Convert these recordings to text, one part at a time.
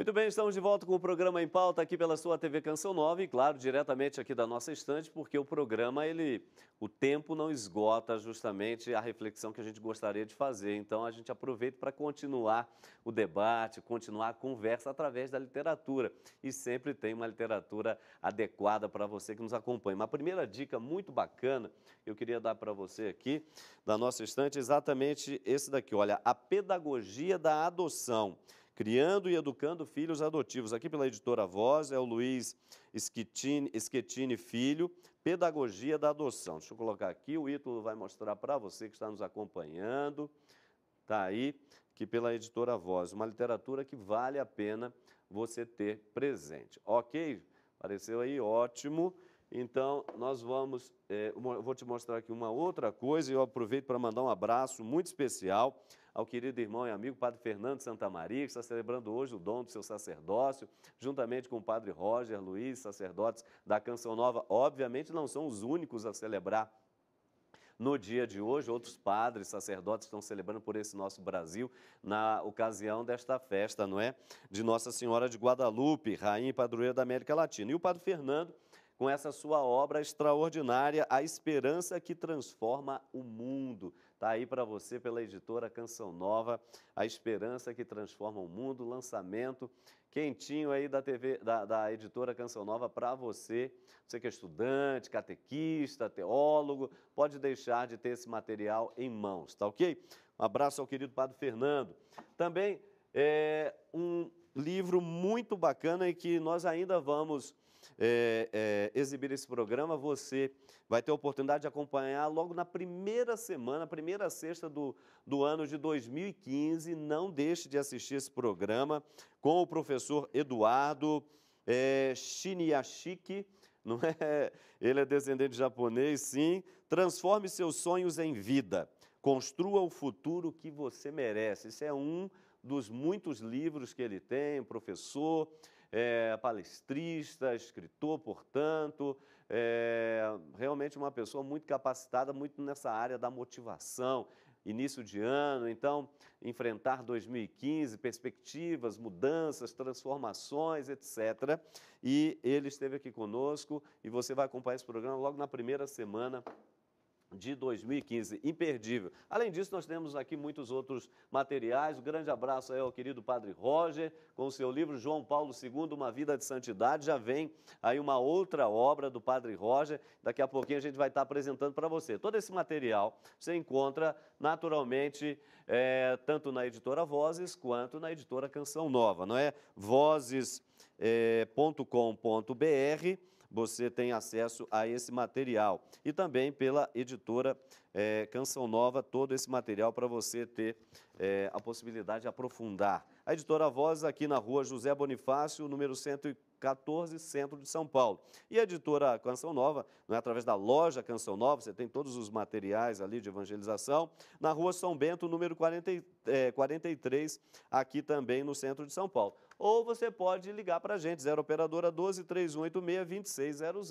Muito bem, estamos de volta com o programa em pauta aqui pela sua TV Canção 9, e claro, diretamente aqui da nossa estante, porque o programa, ele, o tempo não esgota justamente a reflexão que a gente gostaria de fazer. Então a gente aproveita para continuar o debate, continuar a conversa através da literatura. E sempre tem uma literatura adequada para você que nos acompanha. Uma primeira dica muito bacana eu queria dar para você aqui da nossa estante, é exatamente esse daqui, olha, a pedagogia da adoção. Criando e Educando Filhos Adotivos, aqui pela editora Voz, é o Luiz Schettini, Filho, Pedagogia da Adoção. Deixa eu colocar aqui, o Ítalo vai mostrar para você que está nos acompanhando, está aí, que pela editora Voz, uma literatura que vale a pena você ter presente. Ok? Apareceu aí, ótimo. Então, nós vamos. É, eu vou te mostrar aqui uma outra coisa e eu aproveito para mandar um abraço muito especial ao querido irmão e amigo Padre Fernando Santa Maria, que está celebrando hoje o dom do seu sacerdócio, juntamente com o Padre Roger Luiz, sacerdotes da Canção Nova. Obviamente, não são os únicos a celebrar no dia de hoje, outros padres, sacerdotes estão celebrando por esse nosso Brasil na ocasião desta festa, não é? De Nossa Senhora de Guadalupe, rainha e padroeira da América Latina. E o Padre Fernando com essa sua obra extraordinária, A Esperança que Transforma o Mundo. Está aí para você pela editora Canção Nova, A Esperança que Transforma o Mundo, lançamento quentinho aí da TV, da, da editora Canção Nova para você. Você que é estudante, catequista, teólogo, pode deixar de ter esse material em mãos, tá ok? Um abraço ao querido Padre Fernando. Também é um livro muito bacana e que nós ainda vamos é, é, exibir esse programa, você vai ter a oportunidade de acompanhar logo na primeira semana, primeira sexta do, do ano de 2015. Não deixe de assistir esse programa com o professor Eduardo é, Shiniashiki não é? Ele é descendente de japonês, sim. Transforme seus sonhos em vida. Construa o futuro que você merece. Isso é um dos muitos livros que ele tem, professor é, palestrista, escritor, portanto, é, realmente uma pessoa muito capacitada, muito nessa área da motivação. Início de ano, então, enfrentar 2015, perspectivas, mudanças, transformações, etc. E ele esteve aqui conosco e você vai acompanhar esse programa logo na primeira semana de 2015, imperdível. Além disso, nós temos aqui muitos outros materiais. Um grande abraço aí ao querido Padre Roger, com o seu livro João Paulo II, Uma Vida de Santidade. Já vem aí uma outra obra do Padre Roger. Daqui a pouquinho a gente vai estar apresentando para você. Todo esse material você encontra naturalmente é, tanto na editora Vozes quanto na editora Canção Nova, não é? Vozes.com.br. Eh, é, você tem acesso a esse material. E também pela editora é, Canção Nova, todo esse material para você ter é, a possibilidade de aprofundar. A editora Voz, aqui na rua José Bonifácio, número 104. 14, centro de São Paulo. E a editora Canção Nova, não é através da loja Canção Nova, você tem todos os materiais ali de evangelização, na rua São Bento, número 40, é, 43, aqui também no centro de São Paulo. Ou você pode ligar para a gente, 0 operadora 12 2600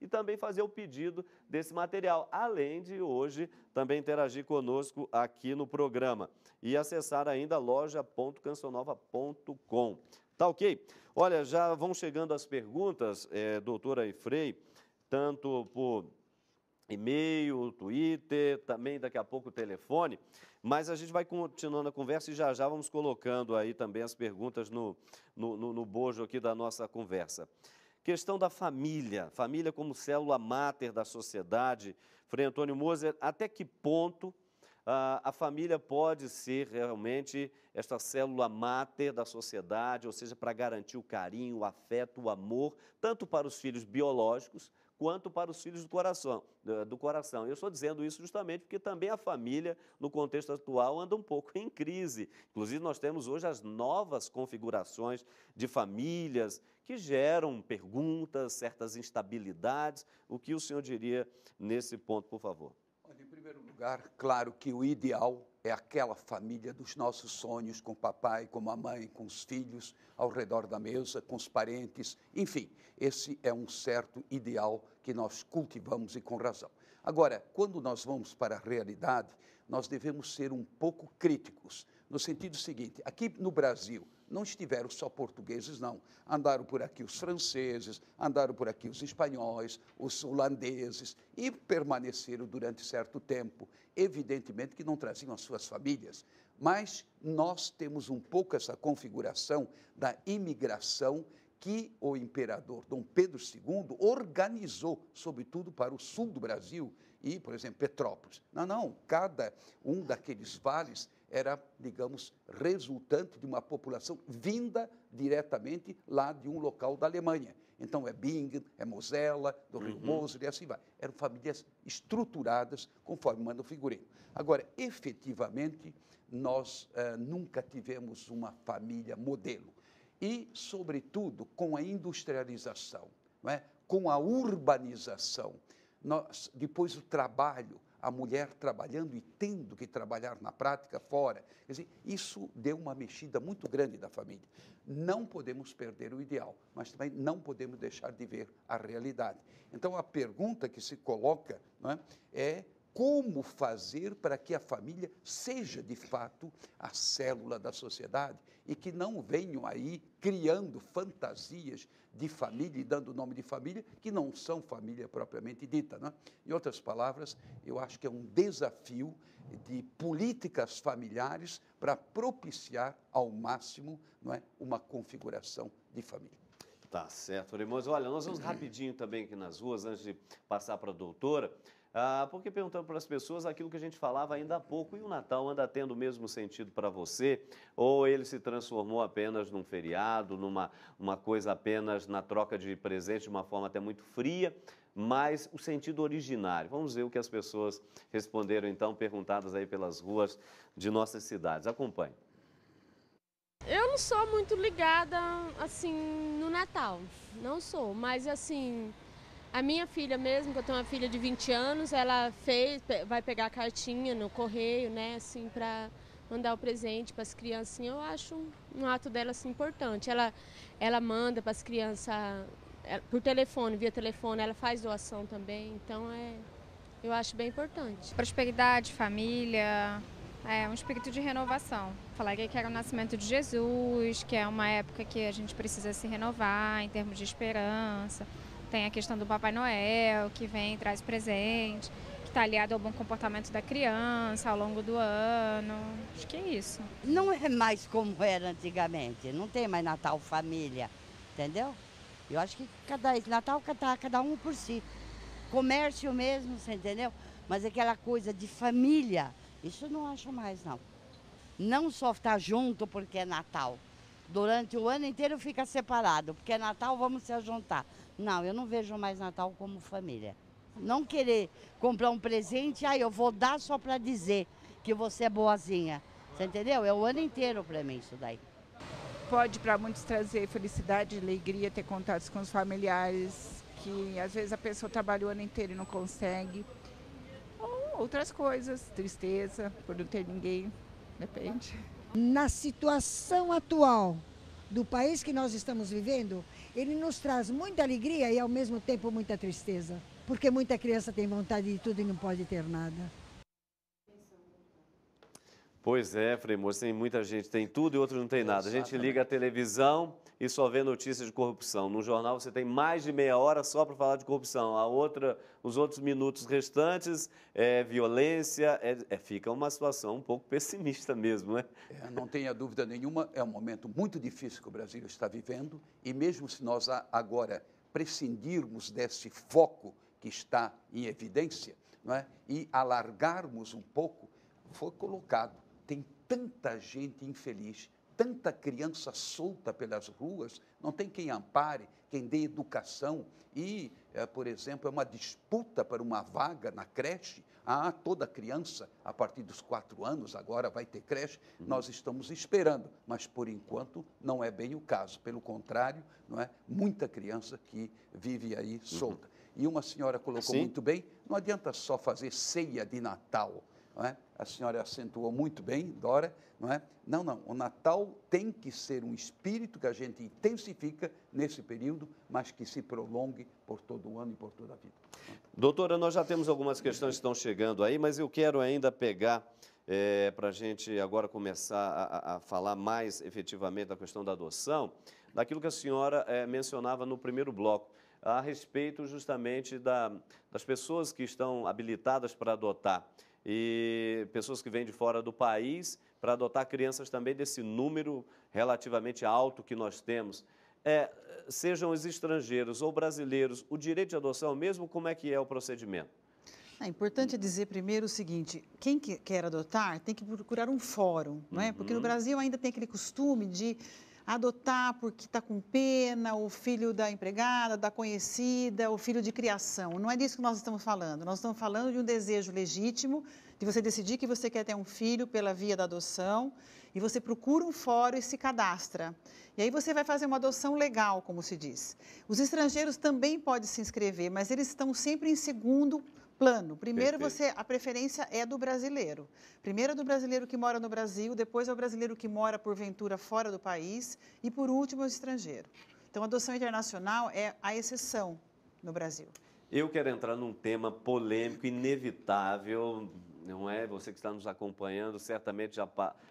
e também fazer o pedido desse material, além de hoje também interagir conosco aqui no programa e acessar ainda loja.cancionova.com. Tá ok? Olha, já vão chegando as perguntas, é, doutora Efrei, tanto por e-mail, Twitter, também daqui a pouco o telefone, mas a gente vai continuando a conversa e já já vamos colocando aí também as perguntas no, no, no, no bojo aqui da nossa conversa. Questão da família, família como célula máter da sociedade. Frei Antônio Moser, até que ponto ah, a, família pode ser realmente esta célula máter da sociedade, ou seja, para garantir o carinho, o afeto, o amor, tanto para os filhos biológicos quanto para os filhos do coração. Do coração. Eu estou dizendo isso justamente porque também a família, no contexto atual, anda um pouco em crise. Inclusive, nós temos hoje as novas configurações de famílias que geram perguntas, certas instabilidades. O que o senhor diria nesse ponto, por favor? primeiro lugar, claro que o ideal é aquela família dos nossos sonhos, com o papai, com a mãe, com os filhos, ao redor da mesa, com os parentes, enfim, esse é um certo ideal que nós cultivamos e com razão. Agora, quando nós vamos para a realidade, nós devemos ser um pouco críticos, no sentido seguinte: aqui no Brasil, não estiveram só portugueses, não. Andaram por aqui os franceses, andaram por aqui os espanhóis, os holandeses e permaneceram durante certo tempo. Evidentemente que não traziam as suas famílias, mas nós temos um pouco essa configuração da imigração que o imperador Dom Pedro II organizou, sobretudo para o sul do Brasil e, por exemplo, Petrópolis. Não, não, cada um daqueles vales era, digamos, resultante de uma população vinda diretamente lá de um local da Alemanha. Então é Bingen, é Mosela, do Rio uhum. Moser e assim vai. Eram famílias estruturadas conforme manda o figurino. Agora, efetivamente, nós eh, nunca tivemos uma família modelo. E, sobretudo, com a industrialização, é? com a urbanização, nós, depois o trabalho, a mulher trabalhando e tendo que trabalhar na prática fora. Quer dizer, isso deu uma mexida muito grande da família. Não podemos perder o ideal, mas também não podemos deixar de ver a realidade. Então, a pergunta que se coloca é, é como fazer para que a família seja, de fato, a célula da sociedade e que não venham aí criando fantasias de família e dando o nome de família, que não são família propriamente dita. Né? Em outras palavras, eu acho que é um desafio de políticas familiares para propiciar ao máximo não é, uma configuração de família. Tá certo, irmãos. Olha, nós vamos uhum. rapidinho também aqui nas ruas, antes de passar para a doutora, ah, porque perguntando para as pessoas aquilo que a gente falava ainda há pouco, e o Natal anda tendo o mesmo sentido para você, ou ele se transformou apenas num feriado, numa uma coisa apenas na troca de presente de uma forma até muito fria, mas o sentido originário. Vamos ver o que as pessoas responderam então, perguntadas aí pelas ruas de nossas cidades. Acompanhe. Eu não sou muito ligada, assim, no Natal. Não sou, mas assim, a minha filha mesmo, que eu tenho uma filha de 20 anos, ela fez, vai pegar a cartinha no correio, né, assim, para mandar o presente para as crianças. Assim, eu acho um ato dela assim importante. Ela ela manda para as crianças é, por telefone, via telefone, ela faz doação também. Então é eu acho bem importante. Prosperidade, família, é, um espírito de renovação. Falar que era o nascimento de Jesus, que é uma época que a gente precisa se renovar em termos de esperança. Tem a questão do Papai Noel, que vem e traz presente, que está aliado ao bom comportamento da criança ao longo do ano. Acho que é isso. Não é mais como era antigamente. Não tem mais Natal família, entendeu? Eu acho que cada Natal está cada um por si. Comércio mesmo, você entendeu? Mas aquela coisa de família isso não acho mais, não. Não só estar tá junto porque é Natal. Durante o ano inteiro fica separado, porque é Natal, vamos se juntar. Não, eu não vejo mais Natal como família. Não querer comprar um presente, ah, eu vou dar só para dizer que você é boazinha. Você entendeu? É o ano inteiro para mim isso daí. Pode para muitos trazer felicidade, alegria, ter contatos com os familiares, que às vezes a pessoa trabalha o ano inteiro e não consegue outras coisas, tristeza por não ter ninguém, depende. Na situação atual do país que nós estamos vivendo, ele nos traz muita alegria e ao mesmo tempo muita tristeza, porque muita criança tem vontade de tudo e não pode ter nada. Pois é, Fremoso, tem muita gente, tem tudo e outro não tem nada. Exatamente. A gente liga a televisão e só vê notícias de corrupção. No jornal você tem mais de meia hora só para falar de corrupção. A outra, os outros minutos restantes é violência, é, é, fica uma situação um pouco pessimista mesmo, né? É, não tenha dúvida nenhuma, é um momento muito difícil que o Brasil está vivendo e mesmo se nós agora prescindirmos desse foco que está em evidência, não é? E alargarmos um pouco, foi colocado tanta gente infeliz, tanta criança solta pelas ruas, não tem quem ampare, quem dê educação. E, é, por exemplo, é uma disputa para uma vaga na creche. Ah, toda criança, a partir dos quatro anos, agora vai ter creche. Uhum. Nós estamos esperando, mas por enquanto não é bem o caso. Pelo contrário, não é muita criança que vive aí uhum. solta. Uhum. E uma senhora colocou Sim. muito bem: não adianta só fazer ceia de Natal não é? A senhora acentuou muito bem, Dora, não é? Não, não, o Natal tem que ser um espírito que a gente intensifica nesse período, mas que se prolongue por todo o ano e por toda a vida. Doutora, nós já temos algumas questões que estão chegando aí, mas eu quero ainda pegar é, eh, para a gente agora começar a, a, falar mais efetivamente da questão da adoção, daquilo que a senhora é, mencionava no primeiro bloco, a respeito justamente da, das pessoas que estão habilitadas para adotar e pessoas que vêm de fora do país para adotar crianças também desse número relativamente alto que nós temos. É, sejam os estrangeiros ou brasileiros, o direito de adoção mesmo, como é que é o procedimento? É importante dizer primeiro o seguinte: quem quer adotar tem que procurar um fórum, não é? Porque no uhum. Brasil ainda tem aquele costume de adotar porque está com pena, o filho da empregada, da conhecida, o filho de criação. Não é disso que nós estamos falando. Nós estamos falando de um desejo legítimo, de você decidir que você quer ter um filho pela via da adoção, e você procura um fórum e se cadastra. E aí você vai fazer uma adoção legal, como se diz. Os estrangeiros também podem se inscrever, mas eles estão sempre em segundo plano. Primeiro Perfeito. você a preferência é do brasileiro. Primeiro é do brasileiro que mora no Brasil, depois é o brasileiro que mora porventura fora do país e por último é o estrangeiro. Então a adoção internacional é a exceção no Brasil. Eu quero entrar num tema polêmico inevitável não é? Você que está nos acompanhando certamente já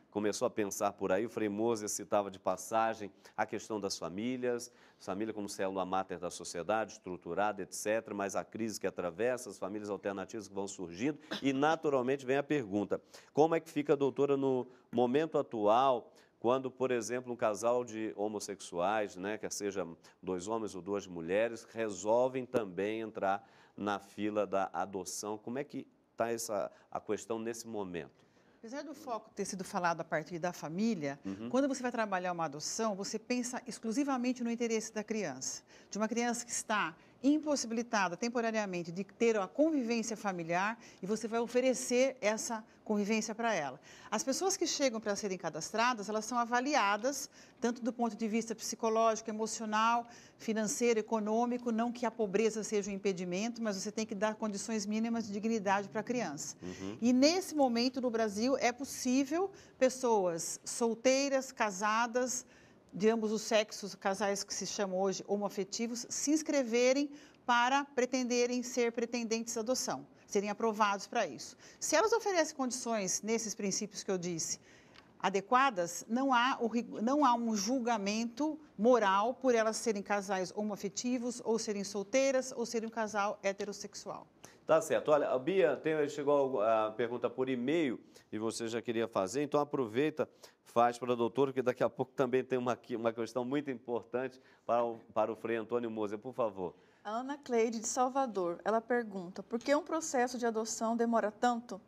começou a pensar por aí. O Frei citava de passagem a questão das famílias, família como célula máter da sociedade, estruturada, etc., mas a crise que atravessa, as famílias alternativas que vão surgindo. E, naturalmente, vem a pergunta: como é que fica a doutora no momento atual? Quando, por exemplo, um casal de homossexuais, né, quer seja dois homens ou duas mulheres, resolvem também entrar na fila da adoção, como é que está essa, a questão nesse momento? Apesar do foco ter sido falado a partir da família, uhum. quando você vai trabalhar uma adoção, você pensa exclusivamente no interesse da criança. De uma criança que está impossibilitada temporariamente de ter a convivência familiar e você vai oferecer essa convivência para ela. As pessoas que chegam para serem cadastradas, elas são avaliadas tanto do ponto de vista psicológico, emocional, financeiro, econômico, não que a pobreza seja um impedimento, mas você tem que dar condições mínimas de dignidade para a criança. Uhum. E nesse momento no Brasil é possível pessoas solteiras, casadas, de ambos os sexos, casais que se chamam hoje homoafetivos, se inscreverem para pretenderem ser pretendentes à adoção, serem aprovados para isso. Se elas oferecem condições nesses princípios que eu disse, adequadas, não há, o, não há um julgamento moral por elas serem casais homoafetivos, ou serem solteiras, ou serem um casal heterossexual. Tá certo. Olha, a Bia tem, chegou a pergunta por e-mail e você já queria fazer, então aproveita, faz para a doutora, que daqui a pouco também tem uma, uma questão muito importante para o, para o Frei Antônio Moser, por favor. Ana Cleide de Salvador, ela pergunta: por que um processo de adoção demora tanto?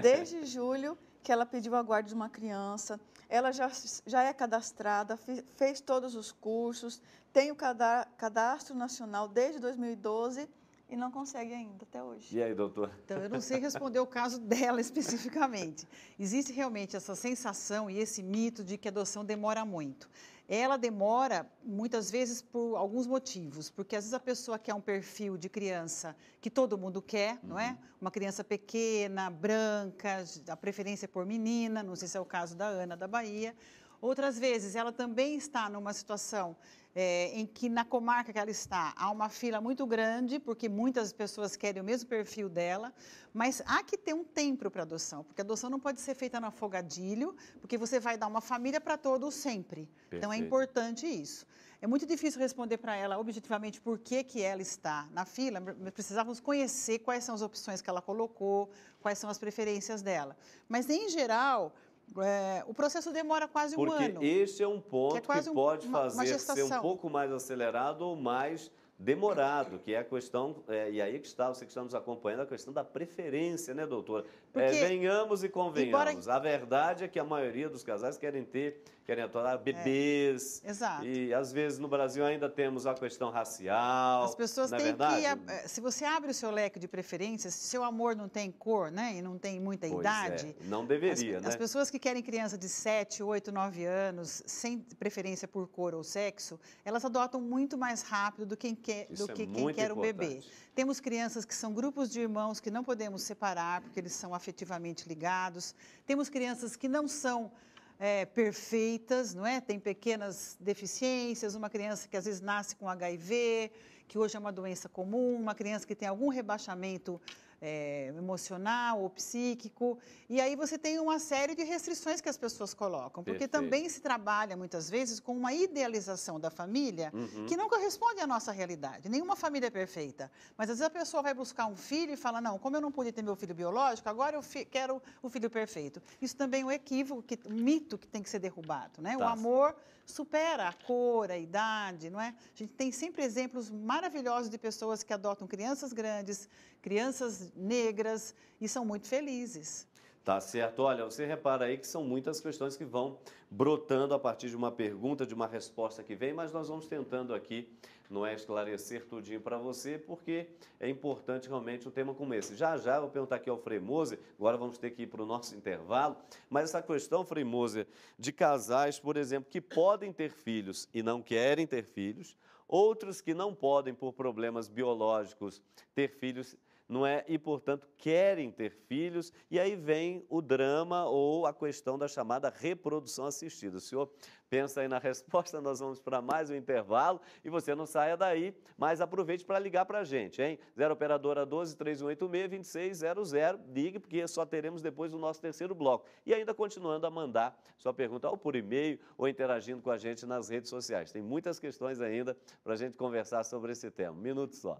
Desde julho que ela pediu a guarda de uma criança, ela já, já é cadastrada, fez todos os cursos, tem o cadastro nacional desde 2012 e não consegue ainda até hoje. E aí, doutor? Então, eu não sei responder o caso dela especificamente. Existe realmente essa sensação e esse mito de que a adoção demora muito. Ela demora muitas vezes por alguns motivos, porque às vezes a pessoa quer um perfil de criança que todo mundo quer, uhum. não é? Uhum. Uma criança pequena, branca, a preferência é por menina, não sei se é o caso da Ana da Bahia, Outras vezes, ela também está numa situação é, em que na comarca que ela está há uma fila muito grande, porque muitas pessoas querem o mesmo perfil dela, mas há que ter um tempo para adoção, porque a adoção não pode ser feita no afogadilho, porque você vai dar uma família para todos sempre. Perfeito. Então é importante isso. É muito difícil responder para ela objetivamente por que, que ela está na fila, precisávamos conhecer quais são as opções que ela colocou, quais são as preferências dela. Mas, em geral, é, o processo demora quase Porque um ano. Porque esse é um é ponto que, é que pode um, fazer ser um pouco mais acelerado ou mais demorado, que é a questão, é, e aí que está, você que está nos acompanhando, a questão da preferência, né, doutora? É, Porque, é, venhamos e convenhamos, embora... a verdade é que a maioria dos casais querem ter querem atuar é, bebês. É, exato. E às vezes no Brasil ainda temos a questão racial. As pessoas é têm que. Eh, se você abre o seu leque de preferências, se seu amor não tem cor, né? E não tem muita pois é, idade. É. Não deveria, as, né? As pessoas que querem criança de 7, 8, 9 anos, sem preferência por cor ou sexo, elas adotam muito mais rápido do que, quer, do que é quem quer o bebê. Temos crianças que são grupos de irmãos que não podemos separar porque eles são afetivamente ligados. Temos crianças que não são é, perfeitas, não é? Tem pequenas deficiências, uma criança que às vezes nasce com HIV, que hoje é uma doença comum, uma criança que tem algum rebaixamento é, emocional ou psíquico. E aí você tem uma série de restrições que as pessoas colocam, porque Perfeito. também se trabalha muitas vezes com uma idealização da família uhum. que não corresponde à nossa realidade. Nenhuma família é perfeita. Mas às vezes a pessoa vai buscar um filho e fala: não, como eu não pude ter meu filho biológico, agora eu quero o filho perfeito. Isso também é um equívoco, que, um mito que tem que ser derrubado. Né? Tá. O amor supera a cor, a idade, não é? A gente tem sempre exemplos maravilhosos de pessoas que adotam crianças grandes, crianças negras e são muito felizes. Tá certo. Olha, você repara aí que são muitas questões que vão brotando a partir de uma pergunta, de uma resposta que vem, mas nós vamos tentando aqui, não é esclarecer tudinho para você, porque é importante realmente um tema como esse. Já já eu vou perguntar aqui ao Freimose, agora vamos ter que ir para o nosso intervalo, mas essa questão, Freimose, de casais, por exemplo, que podem ter filhos e não querem ter filhos, outros que não podem, por problemas biológicos, ter filhos não é? E portanto querem ter filhos e aí vem o drama ou a questão da chamada reprodução assistida. O senhor pensa aí na resposta, nós vamos para mais um intervalo e você não saia daí, mas aproveite para ligar para a gente, hein? 0 operadora 12 3186 2600, ligue porque só teremos depois o nosso terceiro bloco. E ainda continuando a mandar sua pergunta ou por e-mail ou interagindo com a gente nas redes sociais. Tem muitas questões ainda para a gente conversar sobre esse tema. Um minuto só.